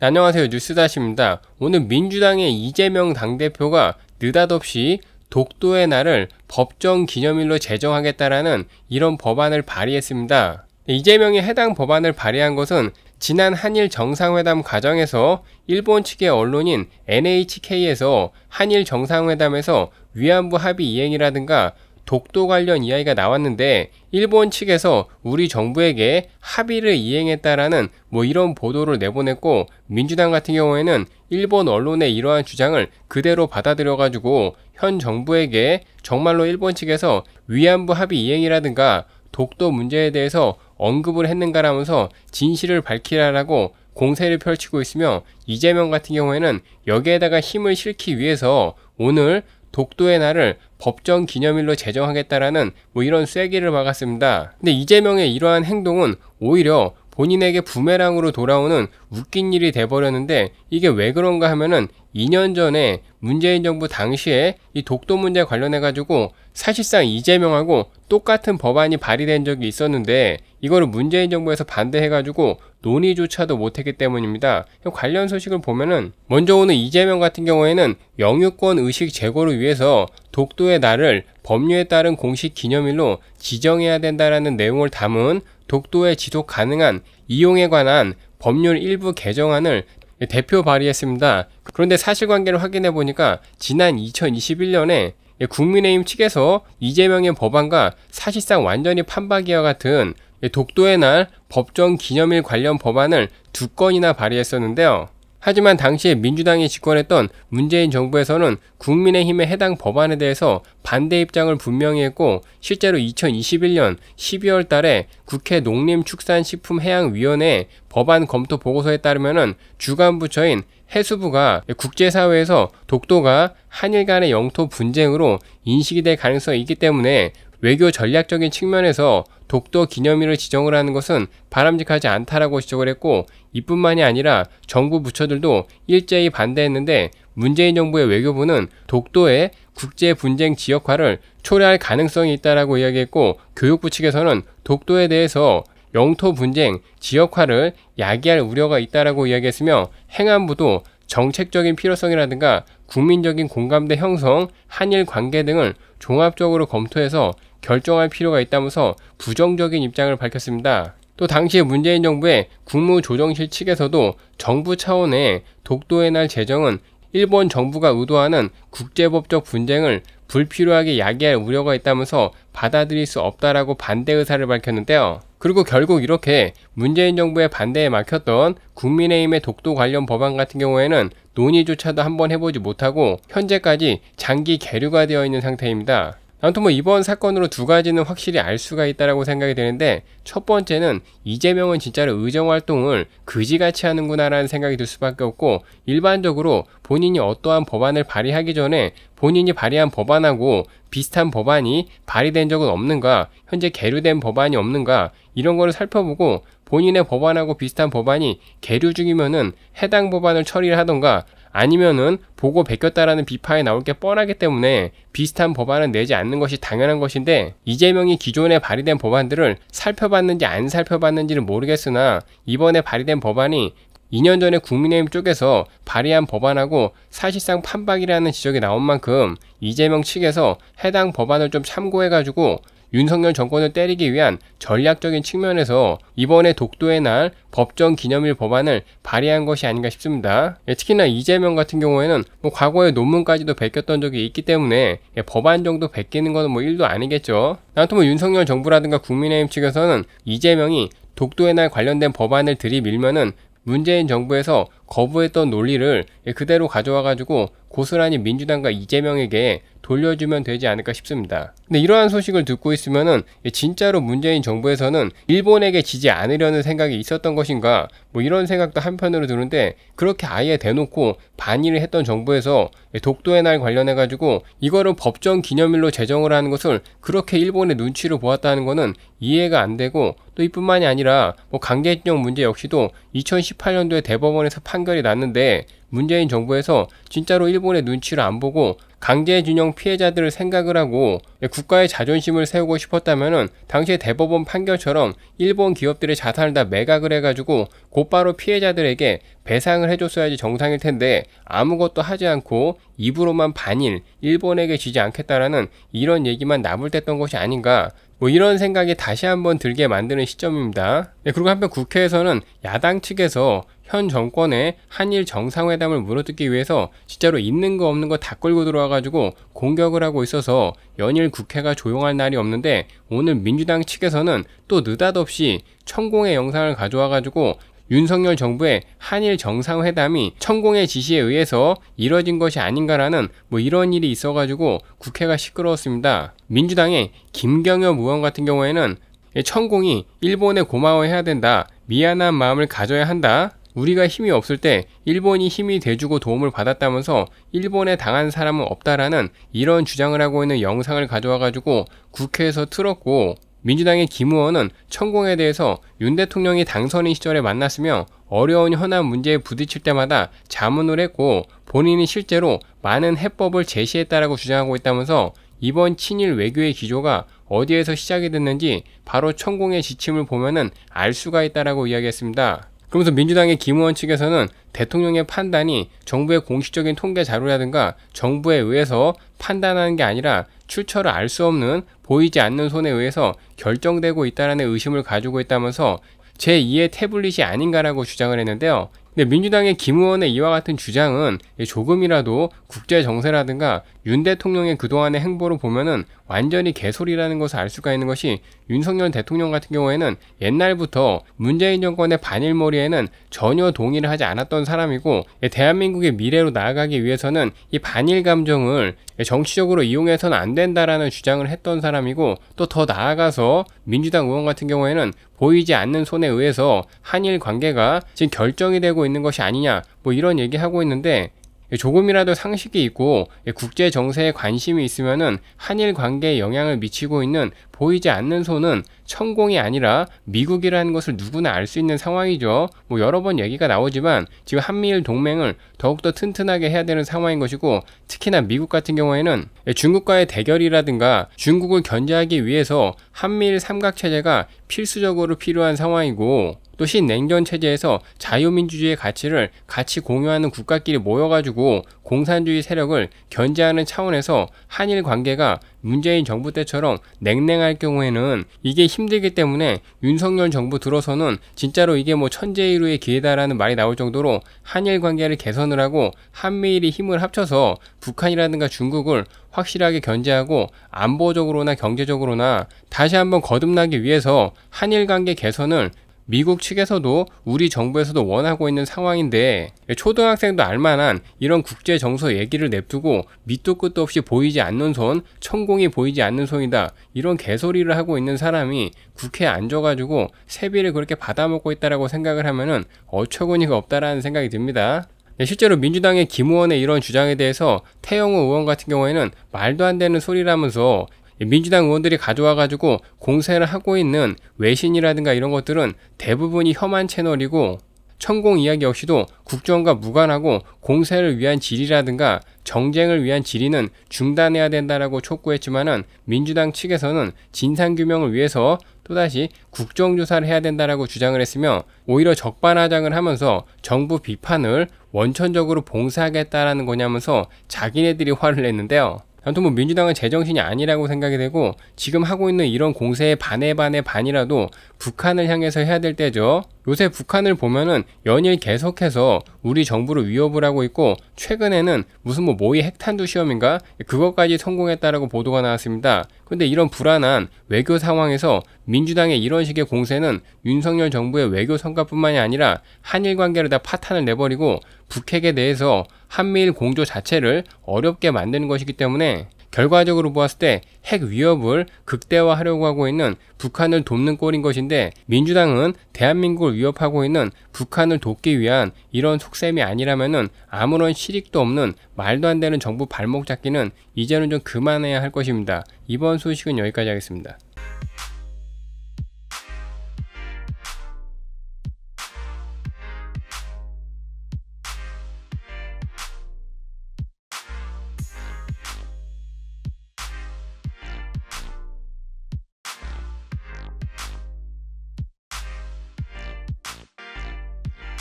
네, 안녕하세요 뉴스다시입니다. 오늘 민주당의 이재명 당대표가 느닷없이 독도의 날을 법정 기념일로 제정하겠다라는 이런 법안을 발의했습니다. 네, 이재명이 해당 법안을 발의한 것은 지난 한일 정상회담 과정에서 일본 측의 언론인 NHK에서 한일 정상회담에서 위안부 합의 이행이라든가 독도 관련 이야기가 나왔는데 일본 측에서 우리 정부에게 합의를 이행했다라는 뭐 이런 보도를 내보냈고 민주당 같은 경우에는 일본 언론의 이러한 주장을 그대로 받아들여 가지고 현 정부에게 정말로 일본 측에서 위안부 합의 이행이라든가 독도 문제에 대해서 언급을 했는가라면서 진실을 밝히라라고 공세를 펼치고 있으며 이재명 같은 경우에는 여기에다가 힘을 실기 위해서 오늘 독도의 날을 법정 기념일로 제정하겠다라는 뭐 이런 쐐기를 박았습니다. 근데 이재명의 이러한 행동은 오히려 본인에게 부메랑으로 돌아오는 웃긴 일이 돼버렸는데 이게 왜 그런가 하면은 2년 전에 문재인 정부 당시에 이 독도 문제 관련해 가지고 사실상 이재명하고 똑같은 법안이 발의된 적이 있었는데 이거를 문재인 정부에서 반대해가지고 논의조차도 못했기 때문입니다. 관련 소식을 보면은 먼저 오는 이재명 같은 경우에는 영유권 의식 제고를 위해서 독도의 날을 법률에 따른 공식 기념일로 지정해야 된다라는 내용을 담은 독도의 지속 가능한 이용에 관한 법률 일부 개정안을 대표 발의했습니다. 그런데 사실관계를 확인해 보니까 지난 2021년에 예, 국민의힘 측에서 이재명의 법안과 사실상 완전히 판박이와 같은 예, 독도의 날 법정 기념일 관련 법안을 두 건이나 발의했었는데요. 하지만 당시에 민주당이 집권했던 문재인 정부에서는 국민의힘의 해당 법안에 대해서 반대 입장을 분명히 했고 실제로 2021년 12월 달에 국회 농림축산식품해양위원회 법안 검토 보고서에 따르면 주간 부처인 해수부가 국제사회에서 독도가 한일 간의 영토 분쟁으로 인식이 될 가능성이 있기 때문에 외교 전략적인 측면에서 독도 기념일을 지정을 하는 것은 바람직하지 않다라고 지적을 했고 이뿐만이 아니라 정부 부처들도 일제히 반대했는데 문재인 정부의 외교부는 독도의 국제 분쟁 지역화를 초래할 가능성이 있다라고 이야기했고 교육부 측에서는 독도에 대해서 영토 분쟁, 지역화를 야기할 우려가 있다라고 이야기했으며 행안부도 정책적인 필요성이라든가 국민적인 공감대 형성, 한일 관계 등을 종합적으로 검토해서 결정할 필요가 있다면서 부정적인 입장을 밝혔습니다. 또당시 문재인 정부의 국무조정실 측에서도 정부 차원의 독도의 날 제정은 일본 정부가 의도하는 국제법적 분쟁을 불필요하게 야기할 우려가 있다면서 받아들일 수 없다라고 반대 의사를 밝혔는데요. 그리고 결국 이렇게 문재인 정부의 반대에 막혔던 국민의힘의 독도 관련 법안 같은 경우에는 논의조차도 한번 해보지 못하고 현재까지 장기 계류가 되어 있는 상태입니다. 아무튼 뭐 이번 사건으로 두 가지는 확실히 알 수가 있다라고 생각이 되는데 첫 번째는 이재명은 진짜로 의정 활동을 그지같이 하는구나라는 생각이 들 수밖에 없고 일반적으로 본인이 어떠한 법안을 발의하기 전에 본인이 발의한 법안하고 비슷한 법안이 발의된 적은 없는가, 현재 계류된 법안이 없는가, 이런 거를 살펴보고 본인의 법안하고 비슷한 법안이 계류 중이면은 해당 법안을 처리를 하던가 아니면은 보고 베꼈다라는 비판이 나올 게 뻔하기 때문에 비슷한 법안은 내지 않는 것이 당연한 것인데 이재명이 기존에 발의된 법안들을 살펴봤는지 안 살펴봤는지는 모르겠으나 이번에 발의된 법안이 2년 전에 국민의힘 쪽에서 발의한 법안하고 사실상 판박이라는 지적이 나온 만큼 이재명 측에서 해당 법안을 좀 참고해가지고 윤석열 정권을 때리기 위한 전략적인 측면에서 이번에 독도의 날 법정 기념일 법안을 발의한 것이 아닌가 싶습니다. 예, 특히나 이재명 같은 경우에는 뭐 과거에 논문까지도 베꼈던 적이 있기 때문에 예, 법안 정도 베끼는 것은 뭐 일도 아니겠죠. 나한테 뭐 윤석열 정부라든가 국민의힘 측에서는 이재명이 독도의 날 관련된 법안을 들이밀면은 문재인 정부에서 거부했던 논리를 그대로 가져와 가지고 고스란히 민주당과 이재명에게 돌려주면 되지 않을까 싶습니다. 근데 이러한 소식을 듣고 있으면은 진짜로 문재인 정부에서는 일본에게 지지 않으려는 생각이 있었던 것인가 뭐 이런 생각도 한편으로 드는데 그렇게 아예 대놓고 반의를 했던 정부에서 독도의 날 관련해 가지고 이거를 법정 기념일로 제정을 하는 것을 그렇게 일본의 눈치를 보았다는 것은 이해가 안 되고 또 이뿐만이 아니라 뭐 강제징용 문제 역시도 2018년도에 대법원에서 판결이 났는데 문재인 정부에서 진짜로 일본의 눈치를 안 보고 강제징용 피해자들을 생각을 하고 국가의 자존심을 세우고 싶었다면 당시의 대법원 판결처럼 일본 기업들의 자산을 다 매각을 해가지고 곧바로 피해자들에게 배상을 해줬어야지 정상일 텐데 아무것도 하지 않고 입으로만 반일 일본에게 지지 않겠다라는 이런 얘기만 나불댔던 것이 아닌가 뭐 이런 생각이 다시 한번 들게 만드는 시점입니다. 네, 그리고 한편 국회에서는 야당 측에서 현 정권의 한일 정상회담을 물어뜯기 위해서 진짜로 있는 거 없는 거 다 끌고 들어와가지고 공격을 하고 있어서 연일 국회가 조용할 날이 없는데 오늘 민주당 측에서는 또 느닷없이 천공의 영상을 가져와가지고 윤석열 정부의 한일 정상회담이 천공의 지시에 의해서 이뤄진 것이 아닌가라는 뭐 이런 일이 있어가지고 국회가 시끄러웠습니다. 민주당의 김경엽 의원 같은 경우에는 예, 천공이 일본에 고마워해야 된다. 미안한 마음을 가져야 한다. 우리가 힘이 없을 때 일본이 힘이 돼주고 도움을 받았다면서 일본에 당한 사람은 없다라는 이런 주장을 하고 있는 영상을 가져와가지고 국회에서 틀었고 민주당의 김 의원은 천공에 대해서 윤 대통령이 당선인 시절에 만났으며 어려운 현안 문제에 부딪힐 때마다 자문을 했고 본인이 실제로 많은 해법을 제시했다라고 주장하고 있다면서 이번 친일 외교의 기조가 어디에서 시작이 됐는지 바로 천공의 지침을 보면은 알 수가 있다라고 이야기했습니다. 그러면서 민주당의 김의원 측에서는 대통령의 판단이 정부의 공식적인 통계 자료라든가 정부에 의해서 판단하는 게 아니라 출처를 알 수 없는 보이지 않는 손에 의해서 결정되고 있다라는 의심을 가지고 있다면서 제2의 태블릿이 아닌가라고 주장을 했는데요. 근데 민주당의 김 의원의 이와 같은 주장은 조금이라도 국제 정세라든가 윤 대통령의 그동안의 행보를 보면은 완전히 개소리라는 것을 알 수가 있는 것이 윤석열 대통령 같은 경우에는 옛날부터 문재인 정권의 반일머리에는 전혀 동의를 하지 않았던 사람이고 대한민국의 미래로 나아가기 위해서는 이 반일 감정을 정치적으로 이용해서는 안 된다라는 주장을 했던 사람이고 또 더 나아가서 민주당 의원 같은 경우에는 보이지 않는 손에 의해서 한일 관계가 지금 결정이 되고 있는 것이 아니냐 뭐 이런 얘기하고 있는데 예, 조금이라도 상식이 있고 예, 국제 정세에 관심이 있으면 한일 관계에 영향을 미치고 있는 보이지 않는 손은 천공이 아니라 미국이라는 것을 누구나 알 수 있는 상황이죠. 뭐 여러 번 얘기가 나오지만 지금 한미일 동맹을 더욱더 튼튼하게 해야 되는 상황인 것이고 특히나 미국 같은 경우에는 예, 중국과의 대결이라든가 중국을 견제하기 위해서 한미일 삼각체제가 필수적으로 필요한 상황이고 또 신냉전 체제에서 자유민주주의의 가치를 같이 공유하는 국가끼리 모여가지고 공산주의 세력을 견제하는 차원에서 한일 관계가 문재인 정부 때처럼 냉랭할 경우에는 이게 힘들기 때문에 윤석열 정부 들어서는 진짜로 이게 뭐 천재이루의 기회다라는 말이 나올 정도로 한일 관계를 개선을 하고 한미일이 힘을 합쳐서 북한이라든가 중국을 확실하게 견제하고 안보적으로나 경제적으로나 다시 한번 거듭나기 위해서 한일 관계 개선을 미국 측에서도 우리 정부에서도 원하고 있는 상황인데 초등학생도 알만한 이런 국제 정서 얘기를 냅두고 밑도 끝도 없이 보이지 않는 손, 천공이 보이지 않는 손이다 이런 개소리를 하고 있는 사람이 국회에 앉아가지고 세비를 그렇게 받아먹고 있다라고 생각을 하면은 어처구니가 없다라는 생각이 듭니다. 네, 실제로 민주당의 김 의원의 이런 주장에 대해서 태영호 의원 같은 경우에는 말도 안 되는 소리라면서 민주당 의원들이 가져와가지고 공세를 하고 있는 외신이라든가 이런 것들은 대부분이 혐한 채널이고 천공 이야기 역시도 국정과 무관하고 공세를 위한 질의라든가 정쟁을 위한 질의는 중단해야 된다라고 촉구했지만은 민주당 측에서는 진상규명을 위해서 또다시 국정조사를 해야 된다라고 주장을 했으며 오히려 적반하장을 하면서 정부 비판을 원천적으로 봉사하겠다라는 거냐면서 자기네들이 화를 냈는데요. 아무튼 뭐 민주당은 제정신이 아니라고 생각이 되고 지금 하고 있는 이런 공세에 반에 반에 반이라도 북한을 향해서 해야 될 때죠. 요새 북한을 보면은 연일 계속해서 우리 정부를 위협을 하고 있고 최근에는 무슨 뭐 모의 핵탄두 시험인가 그것까지 성공했다라고 보도가 나왔습니다. 근데 이런 불안한 외교 상황에서 민주당의 이런 식의 공세는 윤석열 정부의 외교 성과뿐만이 아니라 한일 관계를 다 파탄을 내버리고 북핵에 대해서 한미일 공조 자체를 어렵게 만드는 것이기 때문에 결과적으로 보았을 때 핵 위협을 극대화하려고 하고 있는 북한을 돕는 꼴인 것인데 민주당은 대한민국을 위협하고 있는 북한을 돕기 위한 이런 속셈이 아니라면은 아무런 실익도 없는 말도 안 되는 정부 발목 잡기는 이제는 좀 그만해야 할 것입니다. 이번 소식은 여기까지 하겠습니다.